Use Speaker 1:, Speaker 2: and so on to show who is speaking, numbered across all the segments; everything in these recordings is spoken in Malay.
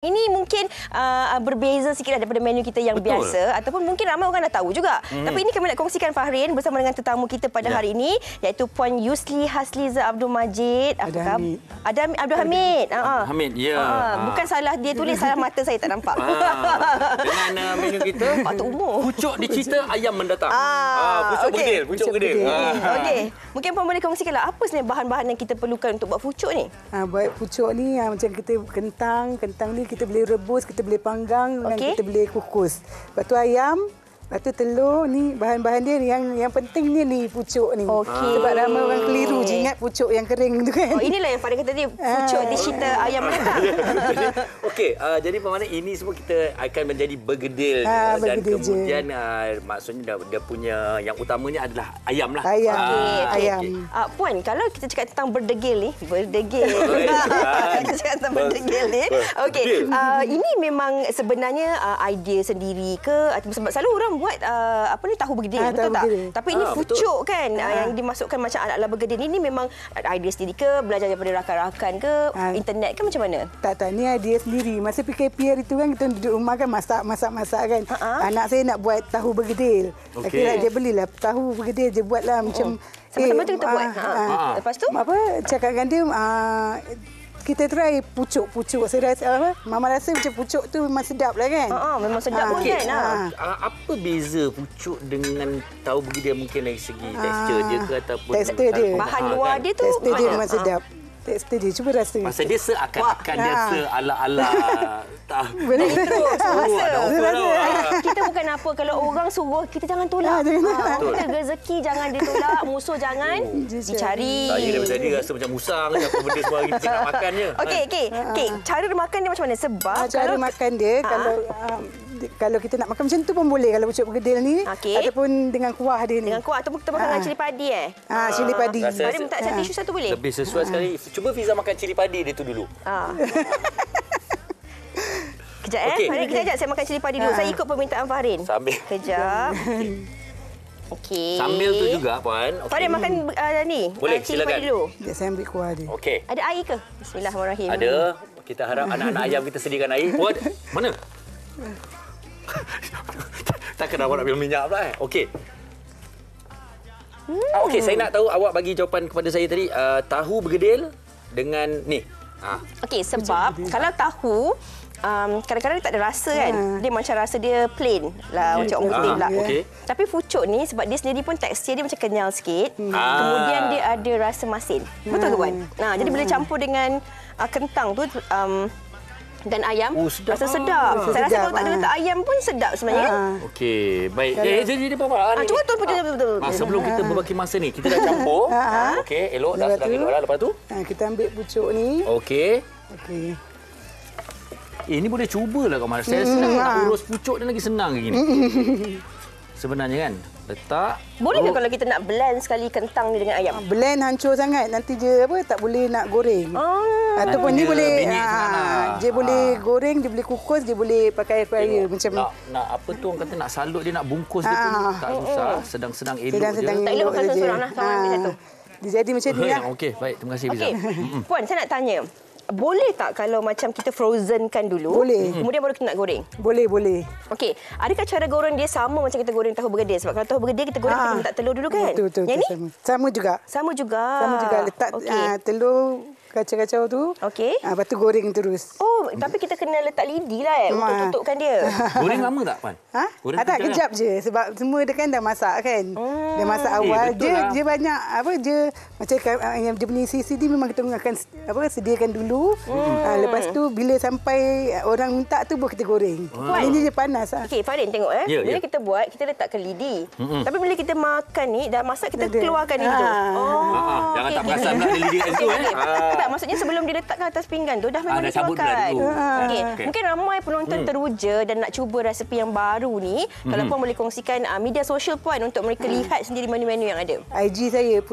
Speaker 1: Ini mungkin uh, berbeza sikit daripada menu kita yang Betul. biasa ataupun mungkin ramai orang dah tahu juga. Hmm. Tapi ini kami nak kongsikan Fahrin bersama dengan tetamu kita pada ya. hari ini iaitu Puan Yusli Hasliza Abdul Majid. ada Adam Abdul ha, ha. Abdul Hamid. ah. Hamid. Ya. Ha. ha. Ah. Bukan salah dia tulis salah mata saya tak nampak. Ha. Dengan uh, menu kita patut umur. Pucuk dicita ayam mendatang. Ah ha. pucuk okay. gedil, pucuk, gede. gedil. Ah. Okey.
Speaker 2: Mungkin Puan boleh kongsikanlah apa sebenarnya bahan-bahan yang kita perlukan untuk buat pucuk ni? Ah, buat pucuk ni ha, macam kita kentang, kentang ni kita boleh rebus, kita boleh panggang okay. dan kita boleh kukus. Lepas tu ayam, batu telur ni bahan-bahan dia ni yang yang penting ni ni pucuk ni. Okay. Sebab ramai orang keli ingat pucuk yang kering tu kan. Oh inilah
Speaker 1: yang pada kata tadi pucuk ah. di cita ayam mereka.
Speaker 2: Okay, uh, jadi ah, pemana ini semua kita akan menjadi bergedil, ha, bergedil dan kemudian uh, maksudnya dah, dah punya yang utamanya adalah ayam lah. Ayam. Uh, okay. ayam.
Speaker 1: Okay. Uh, puan, kalau kita cakap tentang berdegil ni, berdegil. kita cakap tentang berdegil ni. Okay, uh, ini memang sebenarnya uh, idea sendiri ke atau sebab selalu orang buat uh, apa ni tahu bergedil ha, betul tahu tak? Bergedil. Tapi ini ha, pucuk betul. kan ha. yang dimasukkan macam ala-ala bergedil ini memang memang idea sendiri ke belajar daripada rakan-rakan ke ha. internet ke macam mana?
Speaker 2: Tak tak ni idea sendiri. Masa PKP hari tu kan kita duduk rumah kan masak-masak masak kan. Ha -ha. Anak saya nak buat tahu bergedil. Okey. Okay, lah, dia belilah tahu bergedil dia buatlah macam oh. Sama-sama eh, tu kita uh, buat. Uh, ha. Ah, lepas tu? Apa? Cakap dengan dia, uh, kita try pucuk-pucuk. Saya rasa apa? Mama rasa macam pucuk tu memang sedap lah kan? Ha, memang sedap ha, ah, pun kan. Ha.
Speaker 1: Ha. Apa beza pucuk dengan tahu bagi dia mungkin dari segi ha. tekstur dia ke ataupun tekstur dia. Bahan kan? luar dia tu. Tekstur dia memang ha. sedap.
Speaker 2: Tekstur dia cuba rasa. Masa dia seakan-akan ha. dia seala ala-ala. Tak. Boleh. Rasa
Speaker 1: apa kalau hmm. orang suruh kita jangan tolak. Ha, jangan ah, tolak. Ha, rezeki jangan ditolak, musuh jangan hmm, dicari. Saya dia
Speaker 2: rasa macam musang aja apa benda semua hari kita nak makan je. Okey, ha. okey. Ha. Okey, cara makan dia macam mana? Sebab ha, cara kalau... makan dia ha? kalau um, kalau kita nak makan macam tu pun boleh kalau pucuk bergedil ni okay. ataupun dengan kuah dia ni. Dengan kuah ataupun kita makan dengan cili padi eh? Ha, ha cili padi. Rasa, Mari minta ha. satu boleh? Lebih sesuai ha. sekali.
Speaker 1: Cuba visa makan cili padi dia tu dulu.
Speaker 2: Ha.
Speaker 1: kejap eh. Okay. Fahrin, kejap, kejap. Saya makan cili padi dulu. Ha. Saya ikut permintaan Fahrin. Sambil. Kejap. Okey. Okay. Sambil tu juga,
Speaker 2: Puan. Okay. Fahrin, makan
Speaker 1: uh, ni. Boleh, cili silakan. dulu.
Speaker 2: Sekejap, ya, saya ambil kuah dia. Okey.
Speaker 1: Ada air ke? Bismillahirrahmanirrahim. Ada.
Speaker 2: Kita harap anak-anak ayam kita sediakan air. Puan, mana? Tak Takkan awak nak ambil minyak pula, eh?
Speaker 1: Okey. Hmm. Ah, Okey, saya nak tahu awak bagi jawapan kepada saya tadi. Uh, tahu bergedil dengan ni. Ah. Okey, sebab kalau tahu Um, kadang-kadang dia tak ada rasa kan. Hmm. Dia macam rasa dia plain lah, yeah. Hmm. macam orang putih lah. Okay. Tapi fucuk ni sebab dia sendiri pun tekstur dia macam kenyal sikit. Hmm. Ah. Kemudian dia ah. ada rasa masin. Hmm. Betul ke Puan? Nah, jadi hmm. bila campur dengan uh, kentang tu um, dan ayam, oh, sedap. rasa sedap. Ah. Saya rasa kalau tak ada letak ayam pun sedap sebenarnya. Ah.
Speaker 2: Okey, baik. Eh, jadi
Speaker 1: dia apa? Ah, cuba tu pun betul-betul. Sebelum kita
Speaker 2: berbaki masa ni, kita dah campur. Okey, elok dah sedap dah lepas tu. kita ambil pucuk ni. Okey. Okey. Eh, ni boleh cubalah kau Mahal. Saya hmm, senang ha. nak urus pucuk dia lagi senang ke gini. Sebenarnya kan, letak. Boleh ke kalau kita nak blend sekali kentang ni dengan ayam? Ah, blend hancur sangat. Nanti je apa, tak boleh nak goreng. Ah, Ataupun ni ah, lah. boleh. Ah, lah. Dia ah. boleh goreng, dia boleh kukus, dia boleh pakai fryer macam nak,
Speaker 1: ni. Nak apa tu orang kata nak salut dia, nak bungkus ah. dia pun ah. tak susah. Oh, oh. Sedang-sedang elok sedang -sedang je. Tak elok makan seorang-seorang lah.
Speaker 2: Ah. jadi macam ni lah.
Speaker 1: Okey, baik. Terima kasih, Biza. Okay. Puan, saya nak tanya boleh tak kalau macam kita frozenkan dulu? Boleh. Hmm. Kemudian baru kita nak goreng? Boleh, boleh. Okey, adakah cara goreng dia sama macam kita goreng tahu bergedil?
Speaker 2: Sebab kalau tahu bergedil, kita goreng ha. kita letak telur dulu kan? Betul, betul. Yang ni? Sama. sama juga. Sama
Speaker 1: juga. Sama juga. Letak
Speaker 2: okay. uh, ah, telur, kacau-kacau tu. Okey. Ha, lepas tu goreng terus. Oh, tapi kita kena letak lidi lah eh, untuk tutupkan dia. goreng lama tak, Pan? Ha? Goreng ha, tak, kejap lah. je. Sebab semua dia kan dah masak kan. Hmm. Dia masak eh, awal. Eh, dia, lah. dia banyak, apa, dia macam ah, yang dia punya sisi dia memang kita akan apa, sediakan dulu. Hmm. Ha, lepas tu bila sampai orang minta tu buat kita goreng. Wow. Ini je panas. Lah. Okey,
Speaker 1: Farin tengok eh. Yeah, ya. bila yeah. kita buat, kita letakkan lidi. Mm-mm. Tapi bila kita makan ni, dah masak kita dia keluarkan dia. itu. Oh. Ha, ha. Jangan tak perasan nak lidi kat situ eh tak maksudnya sebelum diletakkan atas pinggan tu dah memang ah, dikeluarkan. Ha. Okey. Okay. Mungkin ramai penonton hmm. teruja dan nak cuba resepi yang baru ni. Hmm. Kalau puan boleh kongsikan uh, media sosial puan untuk mereka hmm. lihat sendiri menu-menu yang ada. IG saya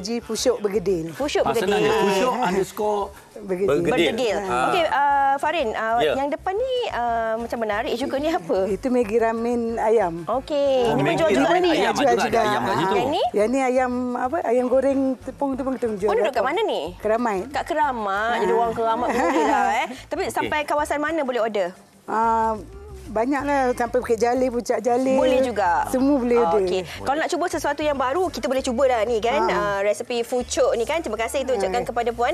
Speaker 1: IG Pusyuk Bergedil. Pusyuk ah, Bergedil. Pasal Pusyuk
Speaker 2: underscore Bergedil. Ha. Okey,
Speaker 1: uh, Farin, uh, yeah. yang
Speaker 2: depan ni uh, macam menarik juga ni apa? Itu Maggi ramen ayam. Okey, oh, ini pun jual juga ni. Ayam juga. juga. Ayam kat ah, Yang ni? Yang ni ayam apa? Ayam goreng tepung tepung tepung jual. Oh, duduk kat mana ni? Keramat. Kat keramat. Ah. Jadi orang keramat boleh lah eh. Tapi okay. sampai kawasan mana boleh order? uh, Banyaklah sampai Bukit Jalil, Puncak Jalil. Boleh juga. Semua boleh ada. Okey. Kalau
Speaker 1: nak cuba sesuatu yang baru, kita boleh cuba cubalah ni kan. Ha. Uh, resepi fucuk ni kan. Terima kasih itu ucapkan kepada puan.